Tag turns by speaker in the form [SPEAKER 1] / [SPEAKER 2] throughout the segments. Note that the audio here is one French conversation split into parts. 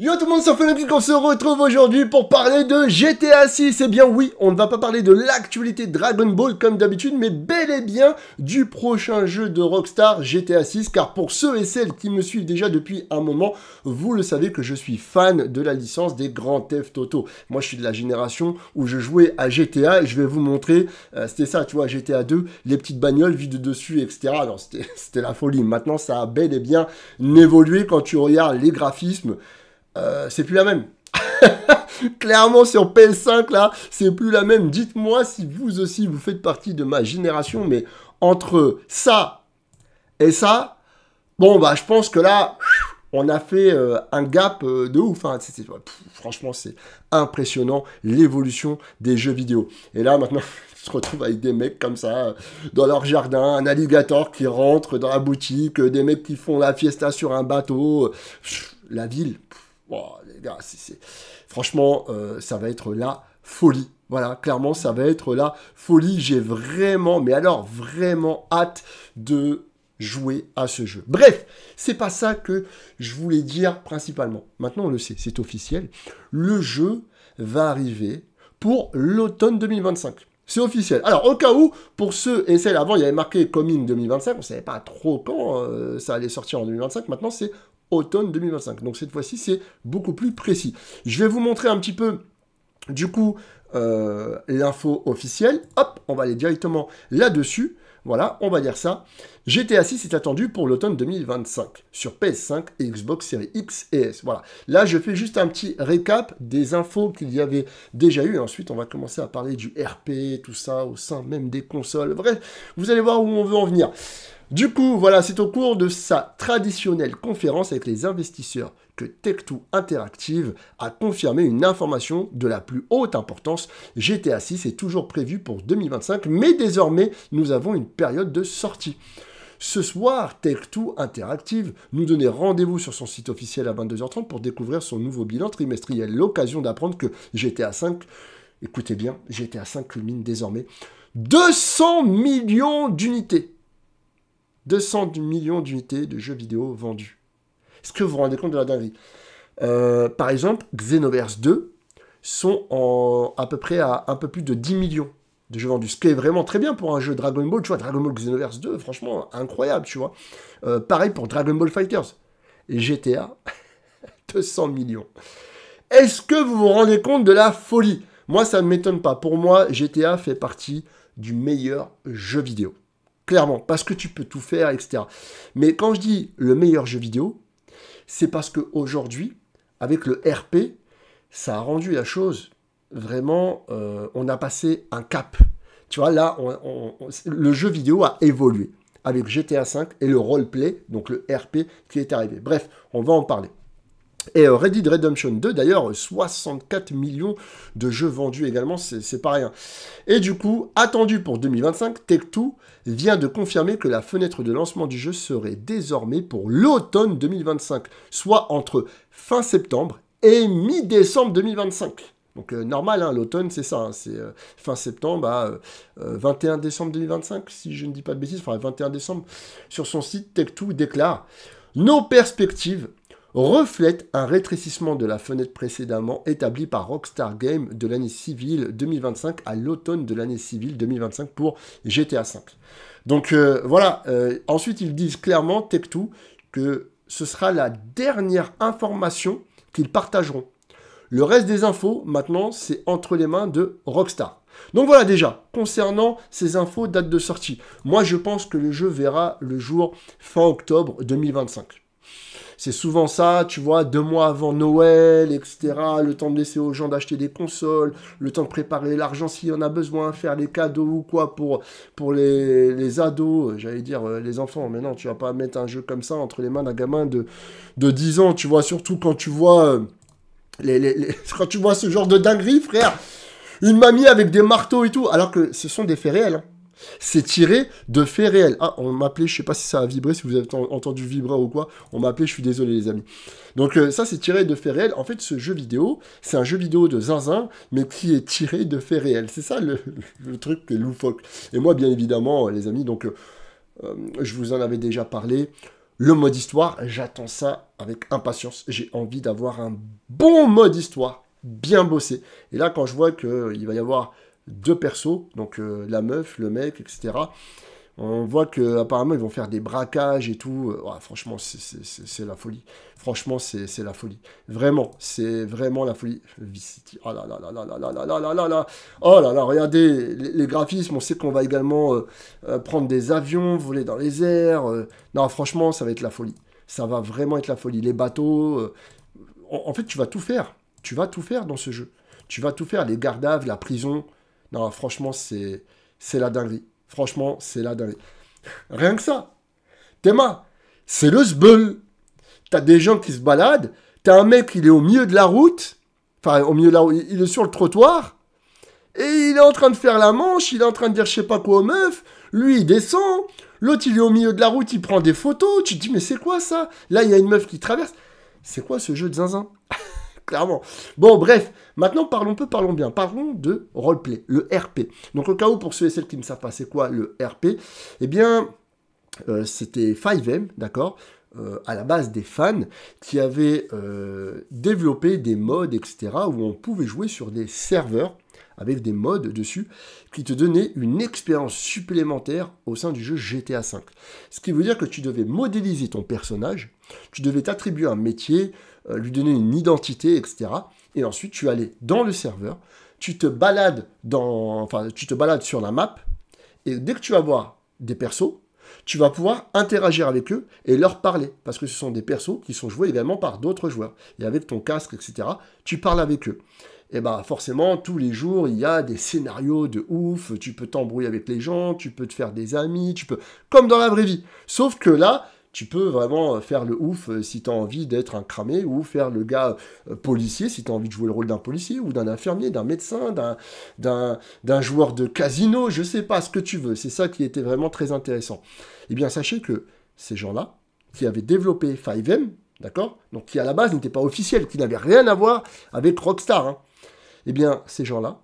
[SPEAKER 1] Yo tout le monde, c'est Funopik, on se retrouve aujourd'hui pour parler de GTA 6. Eh bien oui, on ne va pas parler de l'actualité Dragon Ball comme d'habitude, mais bel et bien du prochain jeu de Rockstar GTA 6, car pour ceux et celles qui me suivent déjà depuis un moment, vous le savez que je suis fan de la licence des grands Theft Toto. Moi je suis de la génération où je jouais à GTA et je vais vous montrer, euh, c'était ça, tu vois, GTA 2, les petites bagnoles vides dessus, etc. Non, c'était la folie. Maintenant ça a bel et bien évolué quand tu regardes les graphismes. Euh, c'est plus la même. Clairement, sur PS5, là, c'est plus la même. Dites-moi si vous aussi, vous faites partie de ma génération, mais entre ça et ça, bon, bah, je pense que là, on a fait euh, un gap euh, de ouf. Hein. franchement, c'est impressionnant l'évolution des jeux vidéo. Et là, maintenant, tu se retrouve avec des mecs comme ça, dans leur jardin, un alligator qui rentre dans la boutique, des mecs qui font la fiesta sur un bateau. la ville, wow, les gars, franchement, euh, ça va être la folie. Voilà, clairement, ça va être la folie. J'ai vraiment, mais alors vraiment hâte de jouer à ce jeu. Bref, c'est pas ça que je voulais dire principalement. Maintenant, on le sait, c'est officiel. Le jeu va arriver pour l'automne 2025. C'est officiel. Alors, au cas où, pour ceux et celles avant, il y avait marqué Coming 2025, on ne savait pas trop quand euh, ça allait sortir en 2025. Maintenant, c'est automne 2025. Donc cette fois-ci, c'est beaucoup plus précis. Je vais vous montrer un petit peu, du coup, euh, l'info officielle. Hop, on va aller directement là-dessus. Voilà, on va dire ça. GTA 6 est attendu pour l'automne 2025 sur PS5 et Xbox Series X et S. Voilà. Là, je fais juste un petit récap des infos qu'il y avait déjà eu. Ensuite, on va commencer à parler du RP, tout ça, au sein même des consoles. Bref, vous allez voir où on veut en venir. Du coup, voilà, c'est au cours de sa traditionnelle conférence avec les investisseurs que Tech2 Interactive a confirmé une information de la plus haute importance. GTA 6 est toujours prévu pour 2025, mais désormais, nous avons une période de sortie. Ce soir, Tech2 Interactive nous donnait rendez-vous sur son site officiel à 22h30 pour découvrir son nouveau bilan trimestriel, l'occasion d'apprendre que GTA 5, écoutez bien, GTA 5 culmine désormais 200 millions d'unités 200 millions d'unités de jeux vidéo vendus. Est-ce que vous vous rendez compte de la dinguerie euh, Par exemple, Xenoverse 2 sont à peu près à un peu plus de 10 millions de jeux vendus, ce qui est vraiment très bien pour un jeu Dragon Ball, tu vois, Dragon Ball Xenoverse 2, franchement, incroyable, tu vois. Euh, pareil pour Dragon Ball Fighters. Et GTA, 200 millions. Est-ce que vous vous rendez compte de la folie Moi, ça ne m'étonne pas. Pour moi, GTA fait partie du meilleur jeu vidéo. Clairement, parce que tu peux tout faire, etc. Mais quand je dis le meilleur jeu vidéo, c'est parce qu'aujourd'hui, avec le RP, ça a rendu la chose vraiment, euh, on a passé un cap. Tu vois, là, le jeu vidéo a évolué avec GTA V et le roleplay, donc le RP qui est arrivé. Bref, on va en parler. Et euh, Red Redemption 2, d'ailleurs, 64 millions de jeux vendus également, c'est pas rien. Et du coup, attendu pour 2025, Tech2 vient de confirmer que la fenêtre de lancement du jeu serait désormais pour l'automne 2025, soit entre fin septembre et mi-décembre 2025. Donc euh, normal, hein, l'automne c'est ça, hein, c'est euh, fin septembre à 21 décembre 2025, si je ne dis pas de bêtises, enfin 21 décembre, sur son site, Tech2 déclare nos perspectives reflète un rétrécissement de la fenêtre précédemment établie par Rockstar Game de l'année civile 2025 à l'automne de l'année civile 2025 pour GTA V. Donc euh, voilà, euh, ensuite ils disent clairement, Tech2, que ce sera la dernière information qu'ils partageront. Le reste des infos, maintenant, c'est entre les mains de Rockstar. Donc voilà déjà, concernant ces infos date de sortie, moi je pense que le jeu verra le jour fin octobre 2025. C'est souvent ça, tu vois, deux mois avant Noël, etc. Le temps de laisser aux gens d'acheter des consoles, le temps de préparer l'argent s'il y en a besoin, faire les cadeaux ou quoi pour, pour les, ados, euh, j'allais dire euh, les enfants. Mais non, tu vas pas mettre un jeu comme ça entre les mains d'un gamin de, de 10 ans, tu vois, surtout quand tu vois... Euh, les, Quand tu vois ce genre de dinguerie, frère, une mamie avec des marteaux et tout, alors que ce sont des faits réels. Hein. C'est tiré de faits réels. Ah, on appelé, je sais pas si ça a vibré, si vous avez entendu vibrer ou quoi. On appelé, je suis désolé les amis. Donc euh, ça, c'est tiré de faits réels. En fait, ce jeu vidéo, c'est un jeu vidéo de zinzin, mais qui est tiré de faits réels. C'est ça le, truc est loufoque. Et moi, bien évidemment, euh, les amis, donc euh, je vous en avais déjà parlé. Le mode histoire, j'attends ça avec impatience. J'ai envie d'avoir un bon mode histoire, bien bossé. Et là, quand je vois qu'il va y avoir deux persos, donc euh, la meuf, le mec, etc. On voit que apparemment ils vont faire des braquages et tout. franchement, c'est la folie. Franchement, c'est la folie. Vraiment, c'est vraiment la folie. Oh là là là là là là là là là Oh là là, regardez les, graphismes. On sait qu'on va également euh, euh, prendre des avions, voler dans les airs. Non, franchement, ça va être la folie. Ça va vraiment être la folie. Les bateaux. en, en, fait, tu vas tout faire. Tu vas tout faire dans ce jeu. Tu vas tout faire. Les gardaves, la prison. Non, franchement, c'est, c'est la dinguerie. Franchement, c'est la dinguerie. Rien que ça. Théma, c'est le zbeul. T'as des gens qui se baladent. T'as un mec, il est au milieu de la route. Enfin, au milieu de la route, il est sur le trottoir. Et il est en train de faire la manche. Il est en train de dire je sais pas quoi aux meufs. Lui, il descend. L'autre, il est au milieu de la route. Il prend des photos. Tu te dis, mais c'est quoi ça Là, il y a une meuf qui traverse. C'est quoi ce jeu de zinzin clairement. Bon, bref, maintenant parlons peu, parlons bien. Parlons de roleplay, le RP. Donc, au cas où, pour ceux et celles qui ne savent pas c'est quoi le RP, eh bien, euh, c'était 5M, d'accord euh, à la base des fans qui avaient euh, développé des modes, etc., où on pouvait jouer sur des serveurs avec des modes dessus qui te donnaient une expérience supplémentaire au sein du jeu GTA V. Ce qui veut dire que tu devais modéliser ton personnage, tu devais t'attribuer un métier, euh, lui donner une identité, etc. Et ensuite, tu allais dans le serveur, tu te balades dans, enfin, tu te balades sur la map, et dès que tu vas voir des persos, tu vas pouvoir interagir avec eux et leur parler, parce que ce sont des persos qui sont joués également par d'autres joueurs. Et avec ton casque, etc., tu parles avec eux. Et bah forcément, tous les jours, il y a des scénarios de ouf, tu peux t'embrouiller avec les gens, tu peux te faire des amis, tu peux... Comme dans la vraie vie. Sauf que là, tu peux vraiment euh, faire le ouf euh, si tu as envie d'être un cramé ou faire le gars euh, policier si tu as envie de jouer le rôle d'un policier ou d'un infirmier, d'un médecin, d'un joueur de casino, je sais pas, ce que tu veux. C'est ça qui était vraiment très intéressant. Eh bien, sachez que ces gens-là, qui avaient développé 5M, d'accord Donc qui à la base n'étaient pas officiels, qui n'avaient rien à voir avec Rockstar, hein, eh bien, ces gens-là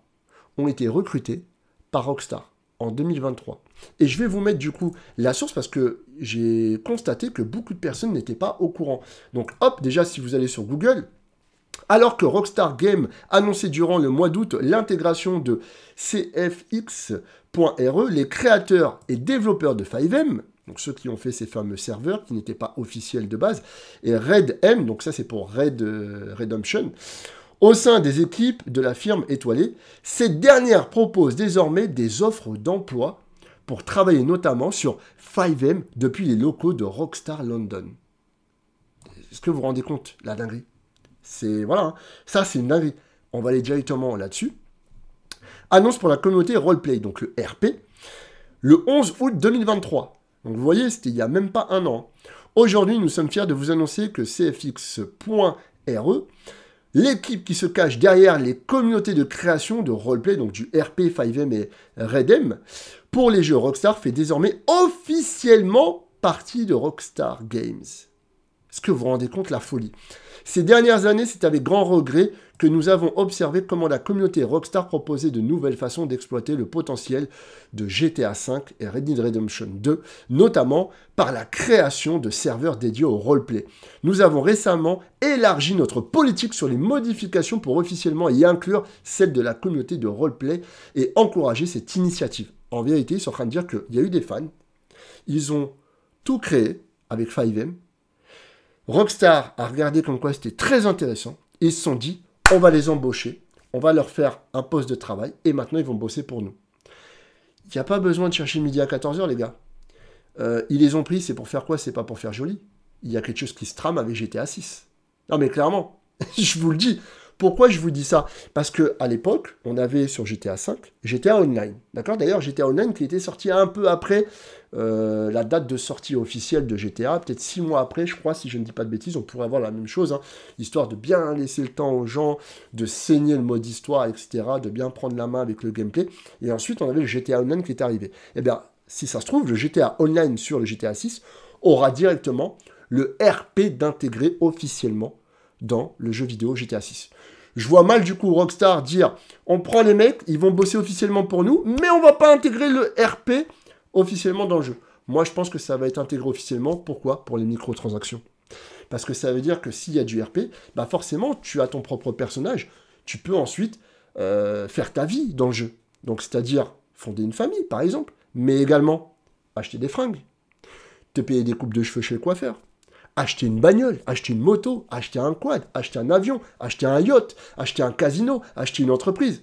[SPEAKER 1] ont été recrutés par Rockstar. 2023. Et je vais vous mettre du coup la source parce que j'ai constaté que beaucoup de personnes n'étaient pas au courant. Donc hop, déjà si vous allez sur Google, alors que Rockstar game annonçait durant le mois d'août l'intégration de CFX.re, les créateurs et développeurs de 5M, donc ceux qui ont fait ces fameux serveurs qui n'étaient pas officiels de base, et Red M, donc ça c'est pour Red euh, Redemption, au sein des équipes de la firme étoilée, cette dernière propose désormais des offres d'emploi pour travailler notamment sur 5M depuis les locaux de Rockstar London. Est-ce que vous vous rendez compte La dinguerie. C'est voilà, hein. ça c'est une dinguerie. On va aller directement là-dessus. Annonce pour la communauté roleplay, donc le RP, le 11 août 2023. Donc vous voyez, c'était il n'y a même pas un an. Aujourd'hui, nous sommes fiers de vous annoncer que CFX.re l'équipe qui se cache derrière les communautés de création de roleplay, donc du RP, 5M et Redem, pour les jeux Rockstar fait désormais officiellement partie de Rockstar Games ce que vous vous rendez compte la folie Ces dernières années, c'est avec grand regret que nous avons observé comment la communauté Rockstar proposait de nouvelles façons d'exploiter le potentiel de GTA V et Red Dead Redemption 2, notamment par la création de serveurs dédiés au roleplay. Nous avons récemment élargi notre politique sur les modifications pour officiellement y inclure celle de la communauté de roleplay et encourager cette initiative. En vérité, ils sont en train de dire qu'il y a eu des fans, ils ont tout créé avec 5M, Rockstar a regardé comme quoi c'était très intéressant. Et ils se sont dit, on va les embaucher, on va leur faire un poste de travail et maintenant ils vont bosser pour nous. Il n'y a pas besoin de chercher midi à 14h, les gars. Euh, ils les ont pris, c'est pour faire quoi C'est pas pour faire joli. Il y a quelque chose qui se trame avec GTA 6. Non, mais clairement, je vous le dis. Pourquoi je vous dis ça Parce que à l'époque, on avait sur GTA 5 GTA Online. D'accord D'ailleurs, GTA Online qui était sorti un peu après euh, la date de sortie officielle de GTA, peut-être six mois après, je crois, si je ne dis pas de bêtises, on pourrait avoir la même chose, hein. histoire de bien laisser le temps aux gens de saigner le mode histoire, etc., de bien prendre la main avec le gameplay. Et ensuite, on avait le GTA Online qui est arrivé. Eh bien, si ça se trouve, le GTA Online sur le GTA 6 aura directement le RP d'intégrer officiellement dans le jeu vidéo GTA 6. Je vois mal du coup Rockstar dire on prend les mecs, ils vont bosser officiellement pour nous, mais on va pas intégrer le RP officiellement dans le jeu. Moi, je pense que ça va être intégré officiellement. Pourquoi Pour les microtransactions. Parce que ça veut dire que s'il y a du RP, bah forcément, tu as ton propre personnage. Tu peux ensuite euh, faire ta vie dans le jeu. Donc, c'est-à-dire fonder une famille, par exemple, mais également acheter des fringues, te payer des coupes de cheveux chez le coiffeur, acheter une bagnole, acheter une moto, acheter un quad, acheter un avion, acheter un yacht, acheter un casino, acheter une entreprise.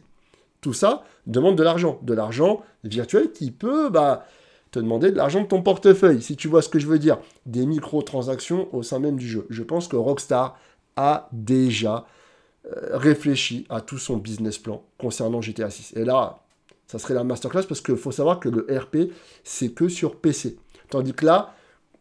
[SPEAKER 1] Tout ça demande de l'argent, de l'argent virtuel qui peut bah, te demander de l'argent de ton portefeuille, si tu vois ce que je veux dire. Des microtransactions au sein même du jeu. Je pense que Rockstar a déjà euh, réfléchi à tout son business plan concernant GTA 6. Et là, ça serait la masterclass parce qu'il faut savoir que le RP, c'est que sur PC. Tandis que là,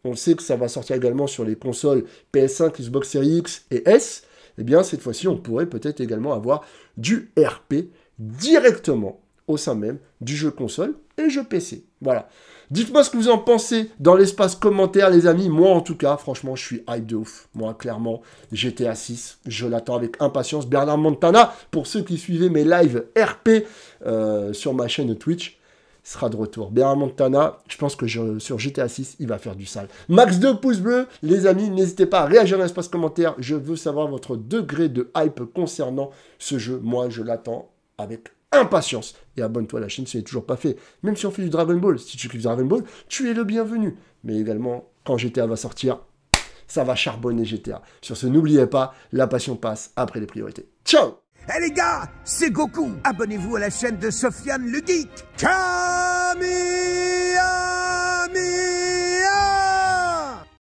[SPEAKER 1] on sait que ça va sortir également sur les consoles PS5, Xbox Series X et S. et eh bien, cette fois-ci, on pourrait peut-être également avoir du RP directement au sein même du jeu console et jeu PC. Voilà. Dites-moi ce que vous en pensez dans l'espace commentaire, les amis. Moi, en tout cas, franchement, je suis hype de ouf. Moi, clairement, GTA 6, je l'attends avec impatience. Bernard Montana, pour ceux qui suivaient mes lives RP euh, sur ma chaîne Twitch, sera de retour. Bernard Montana, je pense que sur GTA 6, il va faire du sale. Max de pouces bleus, les amis, n'hésitez pas à réagir dans l'espace commentaire. Je veux savoir votre degré de hype concernant ce jeu. Moi, je l'attends avec impatience. Et abonne-toi à la chaîne si ce n'est toujours pas fait. Même si on fait du Dragon Ball, si tu kiffes Dragon Ball, tu es le bienvenu. Mais également, quand GTA va sortir, ça va charbonner GTA. Sur ce, n'oubliez pas, la passion passe après les priorités. Ciao Eh les gars, c'est Goku Abonnez-vous à la chaîne de Sofiane le Geek